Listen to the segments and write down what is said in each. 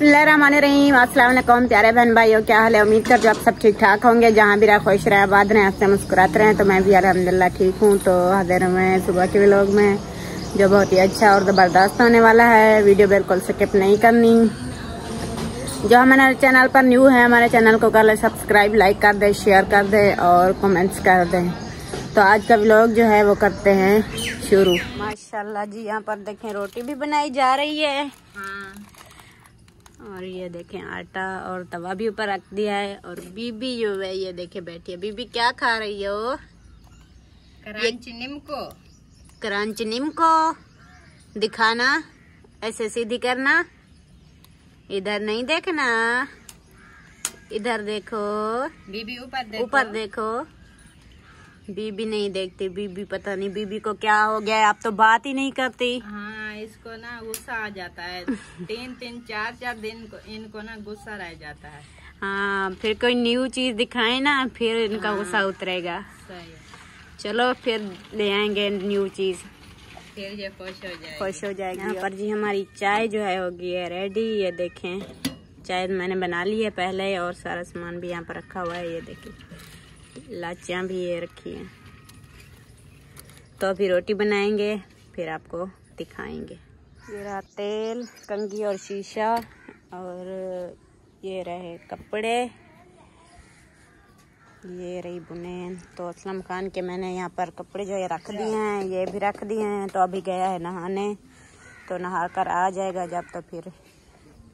रहीम असलम प्यारे बहन भाई क्या हाल है उम्मीद कर जो आप सब ठीक ठाक होंगे जहाँ भी रहा खुश रहे आबाद रहे हंसते मुस्कुराते रहे तो मैं भी अलहमदिल्ला ठीक हूँ तो हाजिर हुए सुबह के लोग में जो बहुत ही अच्छा और ज़बरदस्त होने वाला है वीडियो बिल्कुल स्किप नहीं करनी जो हमारे चैनल पर न्यू है हमारे चैनल को कर ले सब्सक्राइब लाइक कर दे शेयर कर दे और कमेंट्स कर दें तो आज का व्लॉग जो है वो करते हैं शुरू माशाल्लाह जी यहाँ पर देखें रोटी भी बनाई जा रही है हाँ। और ये देखें आटा और तवा भी ऊपर रख दिया है और बीबी जो है ये देखें बैठी है बीबी क्या खा रही हो क्रंच निमको क्रंच निमको दिखाना ऐसे सीधी करना इधर नहीं देखना इधर देखो बीबी ऊपर देखो ऊपर देखो बीबी नहीं देखती बीबी पता नहीं बीबी को क्या हो गया आप तो बात ही नहीं करती हाँ इसको ना गुस्सा आ जाता है तीन तीन चार चार दिन को इनको ना गुस्सा रह जाता है हाँ फिर कोई न्यू चीज दिखाए ना फिर इनका हाँ, गुस्सा उतरेगा चलो फिर ले आएंगे न्यू चीज फिर ये खुश हो जाए खुश हो जाएगी यहाँ पर जी हमारी चाय जो है होगी है रेडी ये देखे चाय मैंने बना ली है पहले और सारा सामान भी यहाँ पर रखा हुआ है ये देखिए लाचियाँ भी ये रखी हैं तो अभी रोटी बनाएंगे फिर आपको दिखाएंगे ये रहा तेल कंगी और शीशा और ये रहे कपड़े ये रही बुनेन तो असलम खान के मैंने यहाँ पर कपड़े जो ये रख दिए हैं ये भी रख दिए हैं तो अभी गया है नहाने तो नहा कर आ जाएगा जब तो फिर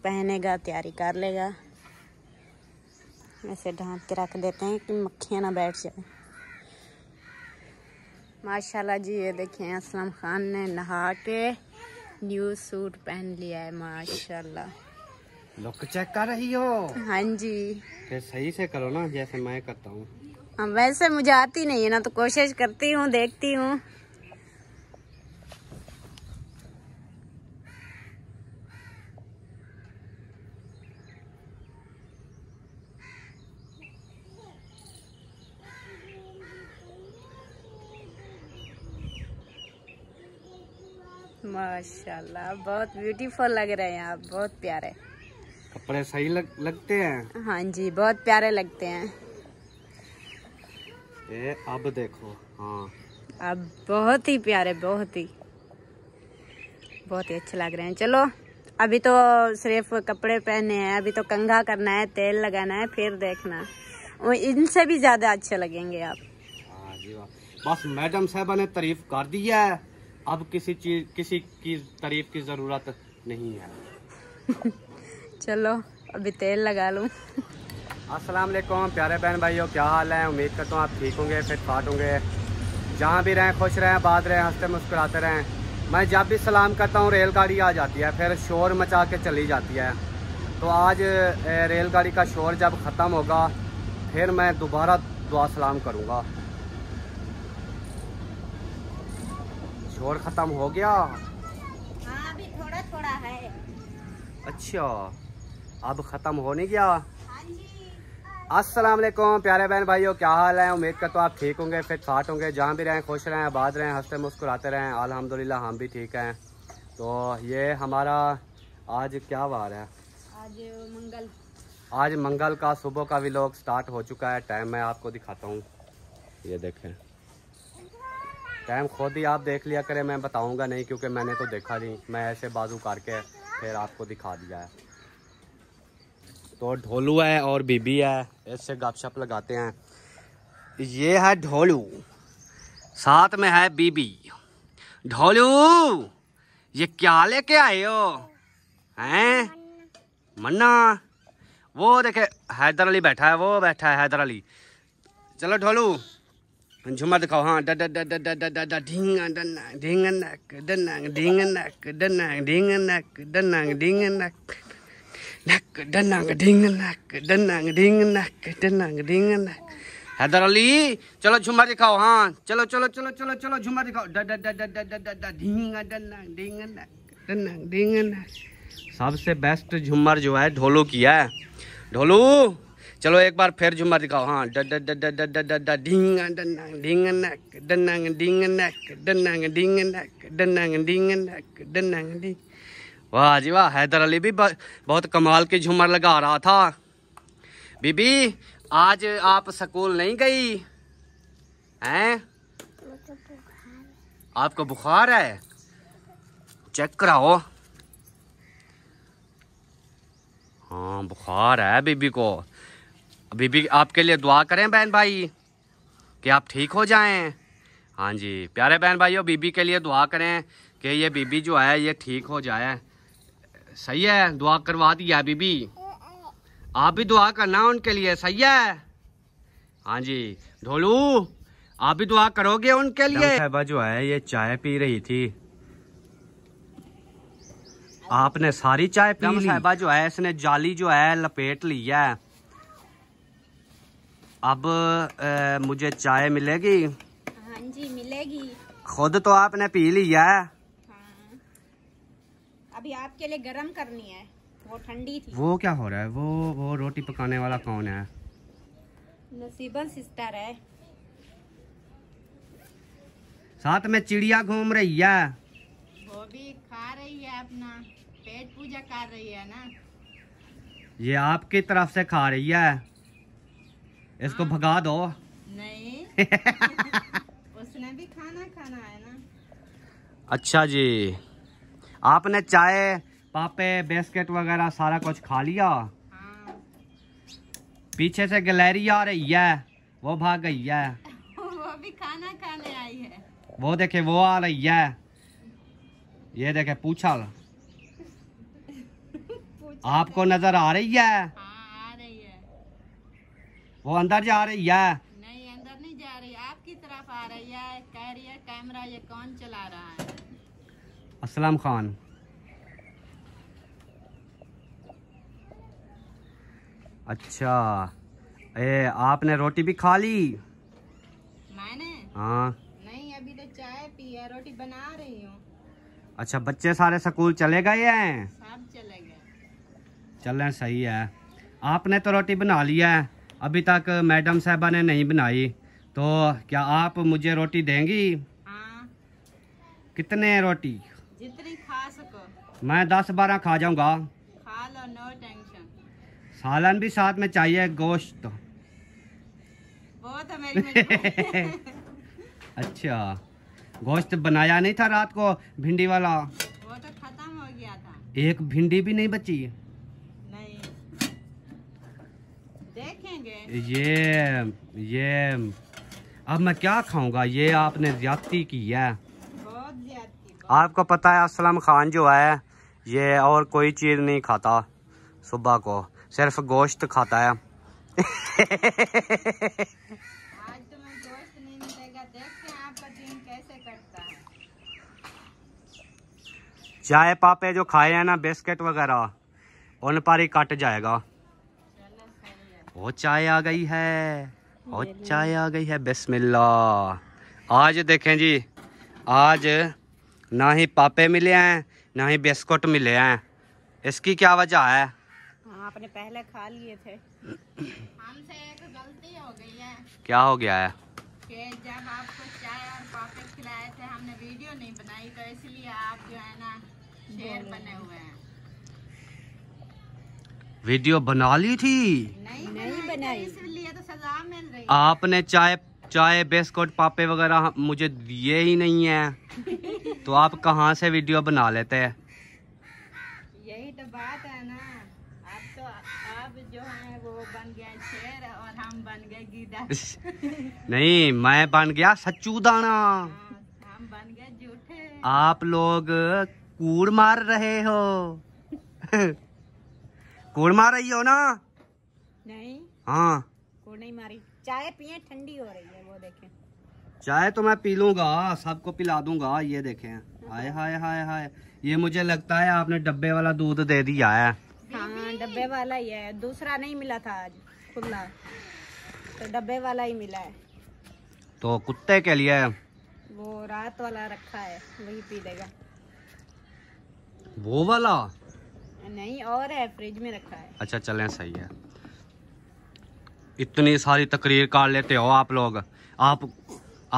पहनेगा तैयारी कर लेगा ऐसे ढांप के रख देते हैं कि मक्खियाँ ना बैठ जाए माशाल्लाह जी ये देखें असलम खान ने नहा के न्यू सूट पहन लिया है माशाल्लाह लुक चेक कर रही हो हाँ जी फिर सही से करो ना जैसे मैं करता हूँ हाँ, वैसे मुझे आती नहीं है ना तो कोशिश करती हूँ देखती हूँ माशाल्लाह बहुत ब्यूटीफुल लग रहे हैं आप बहुत प्यारे कपड़े सही लग, लगते हैं हाँ जी बहुत प्यारे लगते हैं ए, अब देखो हाँ अब बहुत ही प्यारे बहुत ही बहुत ही अच्छे लग रहे हैं चलो अभी तो सिर्फ कपड़े पहने हैं अभी तो कंघा करना है तेल लगाना है फिर देखना वो इनसे भी ज्यादा अच्छे लगेंगे आप हाँ जी बस मैडम साहबा ने तारीफ कर दिया है अब किसी चीज किसी की तारीफ की ज़रूरत नहीं है चलो अभी तेल लगा लूँ अस्सलाम वालेकुम प्यारे बहन भाइयों क्या हाल है उम्मीद करता हूँ आप ठीक होंगे फिर फाट होंगे जहाँ भी रहें खुश रहें बात रहें हंसते मुस्कुराते रहें मैं जब भी सलाम करता हूँ रेलगाड़ी आ जाती है फिर शोर मचा के चली जाती है तो आज रेलगाड़ी का शोर जब ख़त्म होगा फिर मैं दोबारा दुआ सलाम करूँगा शोर खत्म हो गया हाँ, अभी थोड़ा थोड़ा है अच्छा अब खत्म हो नहीं गया हाँ अस्सलाम वालेकुम प्यारे बहन भाइयों क्या हाल है उम्मीद करता तो आप ठीक होंगे फिर फाट होंगे जहाँ भी रहें खुश रहें आबाद रहें हंसते मुस्कुराते रहें अल्हम्दुलिल्लाह हम भी ठीक हैं तो ये हमारा आज क्या वार है आज मंगल आज मंगल का सुबह का भी लोग स्टार्ट हो चुका है टाइम मैं आपको दिखाता हूँ ये देखें टाइम खुद ही आप देख लिया करें मैं बताऊंगा नहीं क्योंकि मैंने तो देखा नहीं मैं ऐसे बाजू करके फिर आपको दिखा दिया है तो ढोलू है और बीबी है ऐसे गपशप लगाते हैं ये है ढोलू साथ में है बीबी ढोलू ये क्या लेके आए हो हैं मन्ना वो देखे हैदर अली बैठा है वो बैठा है हैदर अली चलो ढोलू झुमा दिखाओ हाँ डा डा डा डा डा डा डा डा डन्ना ढींगा नक डन्ना ढींगा नक डन्ना ढींगा नक डन्ना ढींगा नक नक डन्ना ढींगा नक डन्ना ढींगा नक डन्ना ढींगा नक हैदर अली चलो झुमा दिखाओ हाँ चलो चलो चलो चलो चलो झुमा दिखाओ डा डा डा डा डा डा डा डा डन्ना ढींगा नक डन्ना ढींगा नक सबसे बेस्ट झूमर जो है ढोलो की है ढोलू चलो एक बार फिर झुमर दिखाओ हाँ वाह जी वाह हैदर अली भी बहुत कमाल की झूमर लगा रहा था बीबी आज आप स्कूल नहीं गई हैं आपको बुखार है चेक कराओ हाँ बुखार है बीबी को अभी भी आपके लिए दुआ करें बहन भाई कि आप ठीक हो जाएं हाँ जी प्यारे बहन भाइयों बीबी के लिए दुआ करें कि ये बीबी जो है ये ठीक हो जाए सही है दुआ करवा दिया बीबी आप भी दुआ करना उनके लिए सही है हाँ जी ढोलू आप भी दुआ करोगे उनके लिए साहबा जो है ये चाय पी रही थी आपने सारी चाय पी साहबा जो है इसने जाली जो है लपेट ली है अब ए, मुझे चाय मिलेगी हाँ जी मिलेगी खुद तो आपने पी लिया है हाँ। अभी आपके लिए गरम करनी है वो ठंडी थी वो क्या हो रहा है वो वो रोटी पकाने वाला कौन है नसीबन सिस्टर है साथ में चिड़िया घूम रही है वो भी खा रही है अपना पेट पूजा कर रही है ना ये आपकी तरफ से खा रही है इसको भगा दो नहीं उसने भी खाना खाना है ना अच्छा जी आपने चाय पापे बिस्किट वगैरह सारा कुछ खा लिया हाँ। पीछे से गैलरी आ रही है वो भाग गई है वो भी खाना खाने आई है वो देखे वो आ रही है ये देखे पूछा आपको नजर आ रही है हाँ। वो अंदर जा रही है असलम खान अच्छा ए आपने रोटी भी खा ली मैंने हाँ नहीं अभी तो चाय पी है रोटी बना रही हूँ अच्छा बच्चे सारे स्कूल चले गए हैं सब चले गए चलें सही है आपने तो रोटी बना लिया है अभी तक मैडम साहबा ने नहीं बनाई तो क्या आप मुझे रोटी देंगी हाँ। कितने रोटी जितनी खा सको मैं दस बारह खा जाऊंगा खा लो नो टेंशन सालन भी साथ में चाहिए गोश्त बहुत अच्छा गोश्त बनाया नहीं था रात को भिंडी वाला वो तो खत्म हो गया था एक भिंडी भी नहीं बची ये ये अब मैं क्या खाऊंगा ये आपने ज्यादती की है आपको पता है असलम खान जो है ये और कोई चीज़ नहीं खाता सुबह को सिर्फ गोश्त खाता है तो चाय पापे जो खाए हैं ना बिस्किट वगैरह उन पर ही कट जाएगा और चाय आ गई है और हम्म। चाय आ गई है बिस्मिल्ला आज देखें जी आज ना ही पापे मिले हैं ना ही बिस्कुट मिले हैं इसकी क्या वजह है हाँ, आपने पहले खा लिए थे हमसे एक गलती हो गई है क्या हो गया है कि जब आपको चाय और पापे खिलाए थे हमने वीडियो नहीं बनाई तो इसलिए आप जो है ना शेर बने हुए हैं वीडियो बना ली थी तो आपने चाय चाय बिस्कुट पापे वगैरह मुझे दिए ही नहीं है तो आप कहाँ से वीडियो बना लेते हैं यही तो बात है ना आप तो आप जो है वो बन गया शेर और हम बन गए गीदा नहीं मैं बन गया सच्चू दाना हाँ, हम बन गए झूठे आप लोग कूड़ मार रहे हो कूड़ मार रही हो ना हाँ चाय तो मैं पी लूंगा सबको पिला दूंगा ये देखे हाँ। हाय हाय हाय हाय ये मुझे लगता है आपने डब्बे वाला दूध दे दिया है हाँ, डब्बे हाँ वाला ही है दूसरा नहीं मिला था आज खुला तो डब्बे वाला ही मिला है तो कुत्ते के लिए वो रात वाला रखा है वही पी लेगा वो वाला नहीं और है फ्रिज में रखा है अच्छा चलें सही है इतनी सारी तकरीर कर लेते हो आप लोग आप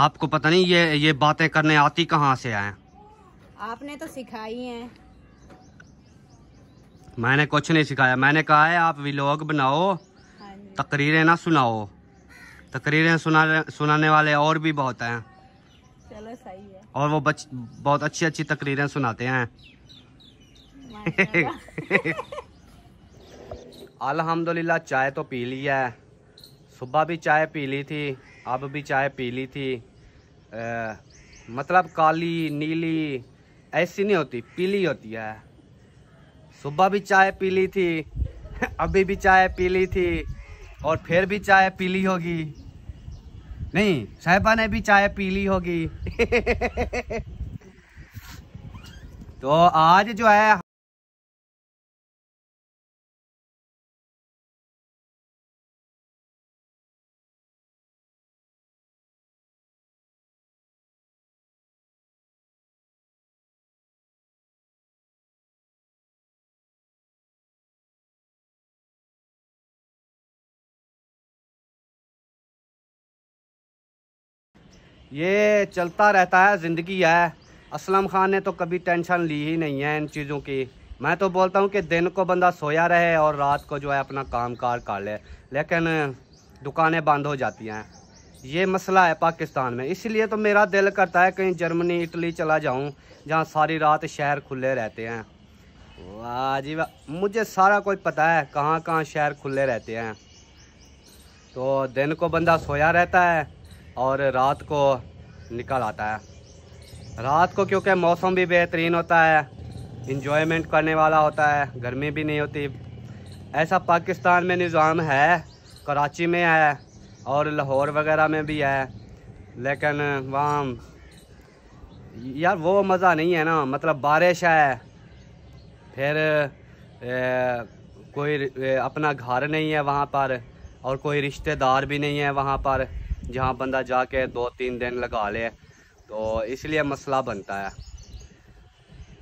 आपको पता नहीं ये ये बातें करने आती कहाँ से आए आपने तो सिखाई है मैंने कुछ नहीं सिखाया मैंने कहा है आप विलोग बनाओ हाँ तकरीरें ना सुनाओ तकरीरें सुना सुनाने वाले और भी बहुत हैं चलो सही है और वो बच बहुत अच्छी अच्छी तकरीरें सुनाते हैं अल्हम्दुलिल्लाह चाय तो पी ली है सुबह भी चाय पी ली थी अब भी चाय पी ली थी आ, मतलब काली नीली ऐसी नहीं होती पीली होती है सुबह भी चाय पी ली थी अभी भी चाय पी ली थी और फिर भी चाय पी ली होगी नहीं साहिबा ने भी चाय पी ली होगी तो आज जो है ये चलता रहता है ज़िंदगी है असलम खान ने तो कभी टेंशन ली ही नहीं है इन चीज़ों की मैं तो बोलता हूँ कि दिन को बंदा सोया रहे और रात को जो है अपना काम कार कर ले। लेकिन दुकानें बंद हो जाती हैं ये मसला है पाकिस्तान में इसलिए तो मेरा दिल करता है कहीं जर्मनी इटली चला जाऊँ जहाँ सारी रात शहर खुले रहते हैं वाह जी वाह मुझे सारा कुछ पता है कहाँ कहाँ शहर खुले रहते हैं तो दिन को बंदा सोया रहता है और रात को निकल आता है रात को क्योंकि मौसम भी बेहतरीन होता है इन्जॉयमेंट करने वाला होता है गर्मी भी नहीं होती ऐसा पाकिस्तान में निज़ाम है कराची में है और लाहौर वगैरह में भी है लेकिन वहाँ यार वो मज़ा नहीं है ना मतलब बारिश है फिर ए, कोई ए, अपना घर नहीं है वहाँ पर और कोई रिश्तेदार भी नहीं है वहाँ पर जहाँ बंदा जाके दो तीन दिन लगा ले तो इसलिए मसला बनता है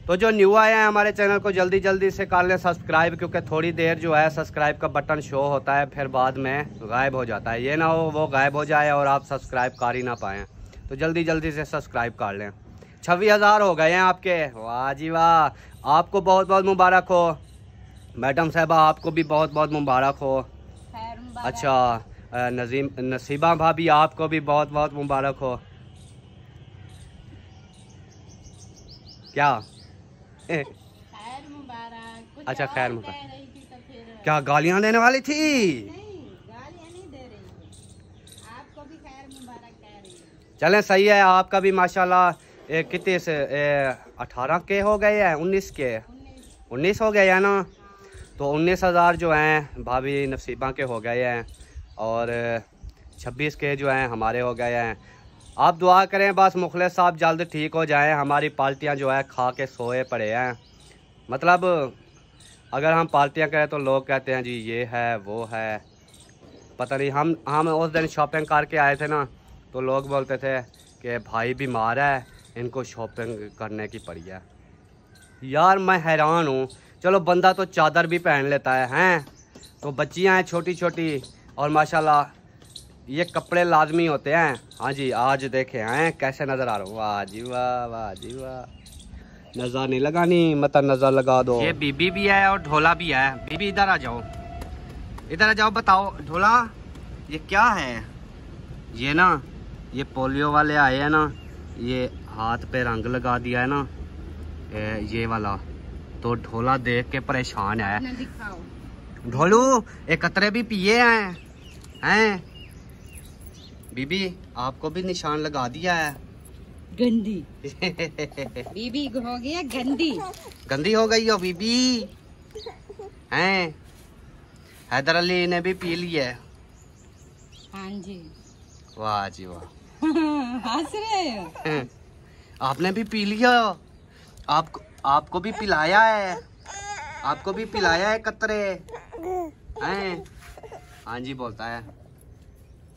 तो जो न्यू आए हैं हमारे चैनल को जल्दी जल्दी से कर लें सब्सक्राइब क्योंकि थोड़ी देर जो है सब्सक्राइब का बटन शो होता है फिर बाद में गायब हो जाता है ये ना हो वो गायब हो जाए और आप सब्सक्राइब कर ही ना पाएँ तो जल्दी जल्दी से सब्सक्राइब कर लें छब्बीस हज़ार हो गए हैं आपके वाह जी वाह आपको बहुत बहुत मुबारक हो मैडम साहबा आपको भी बहुत बहुत मुबारक हो अच्छा नजीम नसीबा भाभी आपको भी बहुत बहुत मुबारक हो क्या खैर अच्छा खैर मुबारक अच्छा, तो क्या गालियां देने वाली थी चलें सही है आपका भी माशाल्लाह कितने से अठारह के हो गए हैं उन्नीस के उन्नीस हो गए हैं ना तो उन्नीस हज़ार जो हैं भाभी नसीबा के हो गए हैं और छब्बीस के जो हैं हमारे हो गए हैं आप दुआ करें बस मुखले साहब जल्द ठीक हो जाएं हमारी पार्टियां जो है खा के सोए पड़े हैं मतलब अगर हम पार्टियाँ करें तो लोग कहते हैं जी ये है वो है पता नहीं हम हम उस दिन शॉपिंग करके आए थे ना तो लोग बोलते थे कि भाई बीमार है इनको शॉपिंग करने की पड़ी है यार मैं हैरान हूँ चलो बंदा तो चादर भी पहन लेता है हैं तो बच्चियाँ हैं छोटी छोटी और माशाल्लाह ये कपड़े लाजमी होते हैं हाँ जी आज देखे हैं कैसे नज़र आ रहा वाह जी वाह वाह जी वाह नज़र नहीं लगानी मत नज़र लगा दो ये बीबी भी है और ढोला भी है बीबी इधर आ जाओ इधर आ जाओ बताओ ढोला ये क्या है ये ना ये पोलियो वाले आए हैं ना ये हाथ पे रंग लगा दिया है ना ए, ये वाला तो ढोला देख के परेशान है ढोलू ये कतरे भी पिए हैं हैं बीबी आपको भी निशान लगा दिया है गंदी बीबी हो गया गंदी गंदी हो गई हो बीबी हैं हैदर अली ने भी पी लिया है हाँ जी वाह जी वाह हंस रहे हो आपने भी पी लिया आपको आपको भी पिलाया है आपको भी पिलाया है कतरे हैं हाँ जी बोलता है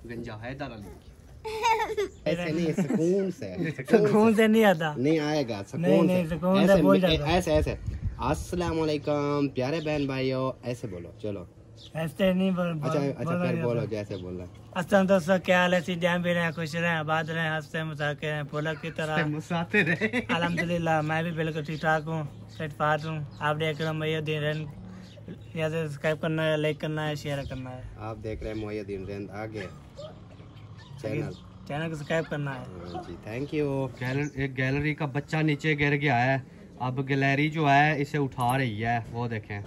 गंजा है ऐसे नहीं सुकून से सुकून से नहीं आता नहीं आएगा सुकून से ऐसे ऐसे अस्सलाम वालेकुम प्यारे बहन भाइयों ऐसे बोलो चलो ऐसे नहीं बोल अच्छा अच्छा फिर बोलो जैसे दोस्तों क्या हाल है सीधे भी रहे खुश रहे आबाद रहे हंसते मुसाके रहे पोलक की तरह मुसाते रहे मैं भी बिल्कुल ठीक ठाक हूँ फिट फाट हूँ आप देख रहे हो मैं दिन यहाँ से सब्सक्राइब करना है लाइक करना है शेयर करना है आप देख रहे हैं मोहिद्दीन रेंद आगे चैनल चैनल को सब्सक्राइब करना है हाँ जी थैंक यू गैलर, एक गैलरी का बच्चा नीचे गिर गया है अब गैलरी जो है इसे उठा रही है वो देखें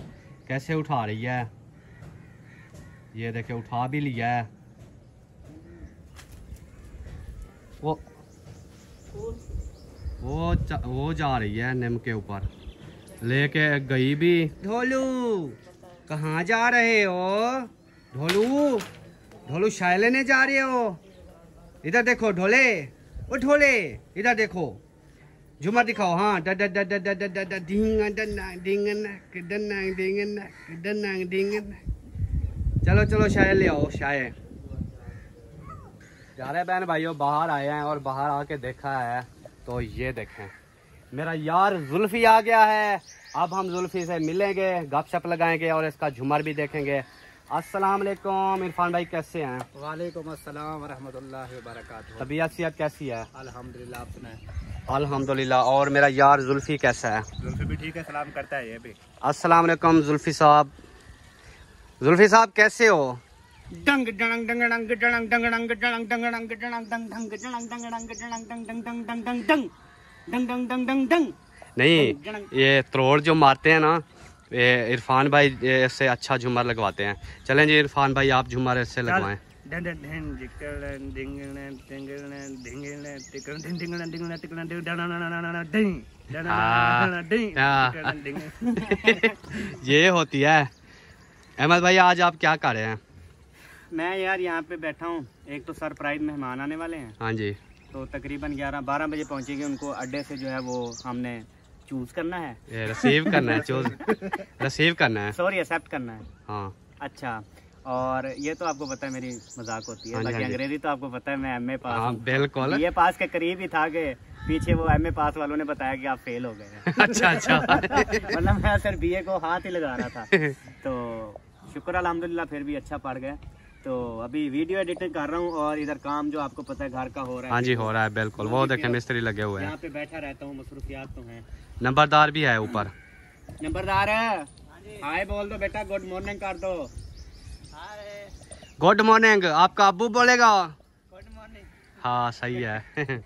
कैसे उठा रही है ये देखें उठा भी लिया है वो वो जा, वो जा रही है निम के ऊपर लेके गई भी ढोलू कहाँ जा रहे हो ढोलू ढोलू शाय लेने जा रहे हो इधर देखो ढोले वो ढोले इधर देखो झूमर दिखाओ हाँ चलो चलो शाय ले आओ शाये जा रहे बहन भाइयों बाहर आए हैं और बाहर आके देखा है तो ये देखें मेरा यार जुल्फी आ गया है अब हम जुल्फी से मिलेंगे गपशप लगाएंगे और इसका झूमर भी देखेंगे अस्सलाम वालेकुम इरफान भाई कैसे हैं वालेकुम अस्सलाम वरहमतुल्लाह वबरकातुहू तबीयत सेहत कैसी है अल्हम्दुलिल्लाह आप अल्हम्दुलिल्लाह और मेरा यार जुल्फी कैसा है जुल्फी भी ठीक है सलाम करता है ये भी अस्सलाम वालेकुम जुल्फी साहब जुल्फी साहब कैसे हो डंग डंग डंग डंग डंग डंग डंग डंग डंग डंग डंग डंग डंग डंग डंग डंग डंग डंग डंग डंग डंग डंग डंग नहीं ये त्रोड़ जो मारते हैं ना ये इरफान भाई इससे अच्छा झूमर लगवाते हैं चलें जी इरफान भाई आप झूमर इससे लगवाएं ये होती है अहमद भाई आज आप क्या कर रहे हैं मैं यार यहाँ पे बैठा हूँ एक तो सरप्राइज मेहमान आने वाले हैं हाँ जी तो तकरीबन ग्यारह बारह बजे पहुँचेंगे उनको अड्डे से जो है वो हमने चूज करना है रिसीव करना है चूज रिसीव करना है सॉरी एक्सेप्ट करना है हाँ अच्छा और ये तो आपको पता है मेरी मजाक होती है हाँ बाकी हाँ अंग्रेजी तो आपको पता है मैं एमए पास हाँ, बिल्कुल ये पास के करीब ही था के पीछे वो एमए पास वालों ने बताया कि आप फेल हो गए अच्छा अच्छा मतलब मैं सर बीए को हाथ ही लगा रहा था तो शुक्र अलहमदुल्ला फिर भी अच्छा पढ़ गया तो अभी वीडियो एडिटिंग कर रहा हूँ और इधर काम जो आपको पता है घर का हो रहा है हाँ जी हो रहा है बिल्कुल वो मतलब देखे मिस्त्री लगे हुए हैं यहाँ पे बैठा रहता हूँ मसरूफियात तो है नंबरदार भी है ऊपर नंबरदार है हाय बोल दो बेटा गुड मॉर्निंग कर दो गुड मॉर्निंग आपका अबू बोलेगा गुड मॉर्निंग हाँ सही है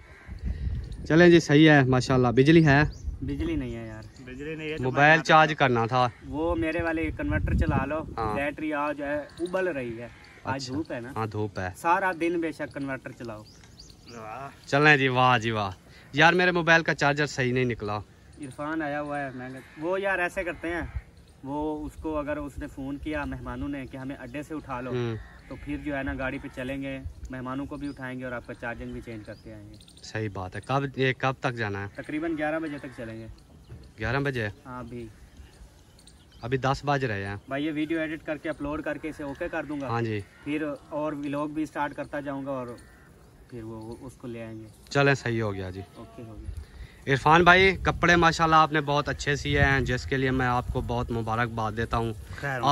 चले जी सही है माशाल्लाह बिजली है बिजली नहीं है यार बिजली नहीं है मोबाइल चार्ज करना था वो मेरे वाले कन्वर्टर चला लो हाँ। बैटरी आज है उबल रही है आज अच्छा। धूप है ना हाँ धूप है सारा दिन बेशक कन्वर्टर चलाओ जी वाह जी वाह यार मेरे मोबाइल का चार्जर सही नहीं निकला इरफान आया हुआ है मैं वो यार ऐसे करते हैं वो उसको अगर उसने फ़ोन किया मेहमानों ने कि हमें अड्डे से उठा लो हम्म। तो फिर जो है ना गाड़ी पे चलेंगे मेहमानों को भी उठाएंगे और आपका चार्जिंग भी चेंज करते आएंगे सही बात है कब ये कब तक जाना है तकरीबन ग्यारह बजे तक चलेंगे ग्यारह बजे हाँ भी अभी दस बज रहे हैं भाई ये वीडियो एडिट करके अपलोड करके इसे ओके कर दूंगा हाँ जी फिर और व्लॉग भी स्टार्ट करता जाऊंगा और फिर वो उसको ले आएंगे चले सही हो गया जी ओके हो गया इरफान भाई कपड़े माशाल्लाह आपने बहुत अच्छे सिए हैं जिसके लिए मैं आपको बहुत मुबारकबाद देता हूँ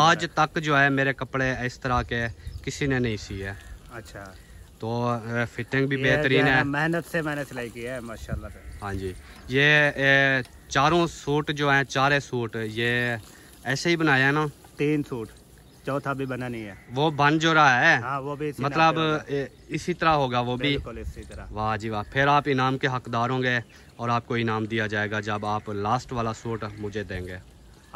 आज तक जो है मेरे कपड़े इस तरह के किसी ने नहीं सिए अच्छा तो फिटिंग भी बेहतरीन है मेहनत से मैंने सिलाई की है माशाल्लाह हाँ जी ये चारों सूट जो हैं चारे सूट ये ऐसे ही बनाया ना तीन सूट चौथा भी बना नहीं है वो बन जो रहा है हाँ, वो भी मतलब इसी तरह होगा वो भी वाह जी वाह फिर आप इनाम के हकदार होंगे और आपको इनाम दिया जाएगा जब आप लास्ट वाला सूट मुझे देंगे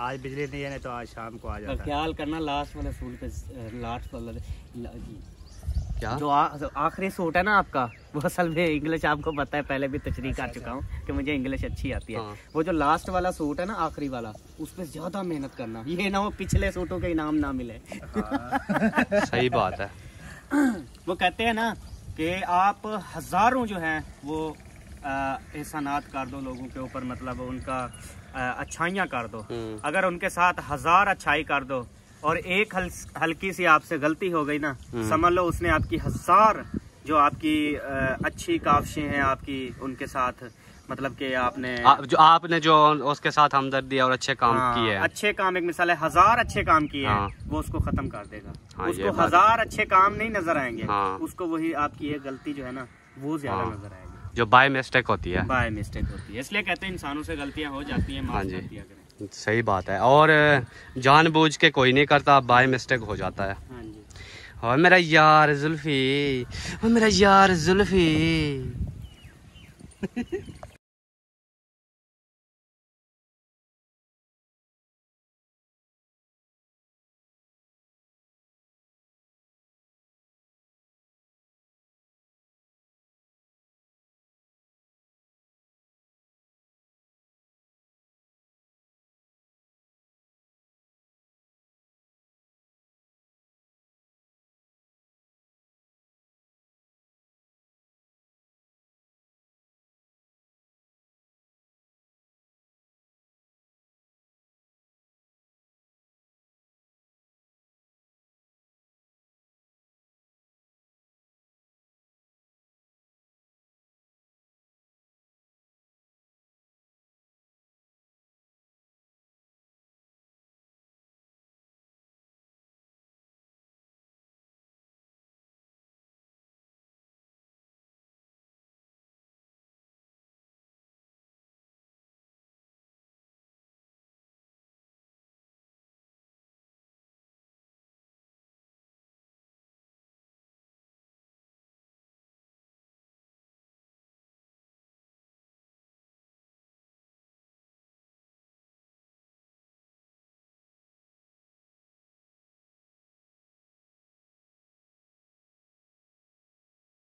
आज बिजली नहीं है तो आज शाम को आ जाता ख्याल करना लास्ट वाले सूट पे लास्ट वाला क्या जो आखिरी सूट है ना आपका वो असल में इंग्लिश आपको पता है पहले भी तशरी कर अच्छा, चुका अच्छा। हूँ कि मुझे इंग्लिश अच्छी आती है हाँ। वो जो लास्ट वाला सूट है ना आखिरी वाला उस पर ज्यादा मेहनत करना ये ना वो पिछले सूटों के इनाम ना मिले हाँ। सही बात है वो कहते हैं ना कि आप हजारों जो हैं वो एहसानात कर दो लोगों के ऊपर मतलब उनका अच्छाइयाँ कर दो हम्म। अगर उनके साथ हजार अच्छाई कर दो और एक हल, हल्की सी आपसे गलती हो गई ना हम्म। समझ लो उसने आपकी हजार जो आपकी अच्छी काफशें हैं आपकी उनके साथ मतलब कि आपने आ, जो आपने जो उसके साथ हमदर्दी और अच्छे काम हाँ, किए अच्छे काम एक मिसाल है हजार अच्छे काम किए हाँ, वो उसको खत्म कर देगा हाँ, उसको हजार अच्छे काम नहीं नजर आएंगे हाँ, उसको वही आपकी ये गलती जो है ना वो ज्यादा हाँ, नजर आएगी जो बाय मिस्टेक होती है बाय मिस्टेक होती है इसलिए कहते हैं इंसानों से गलतियाँ हो जाती है सही बात है और जानबूझ के कोई नहीं करता बाय मिस्टेक हो जाता है हाँ और मेरा यार जुल्फी और मेरा यार जुल्फी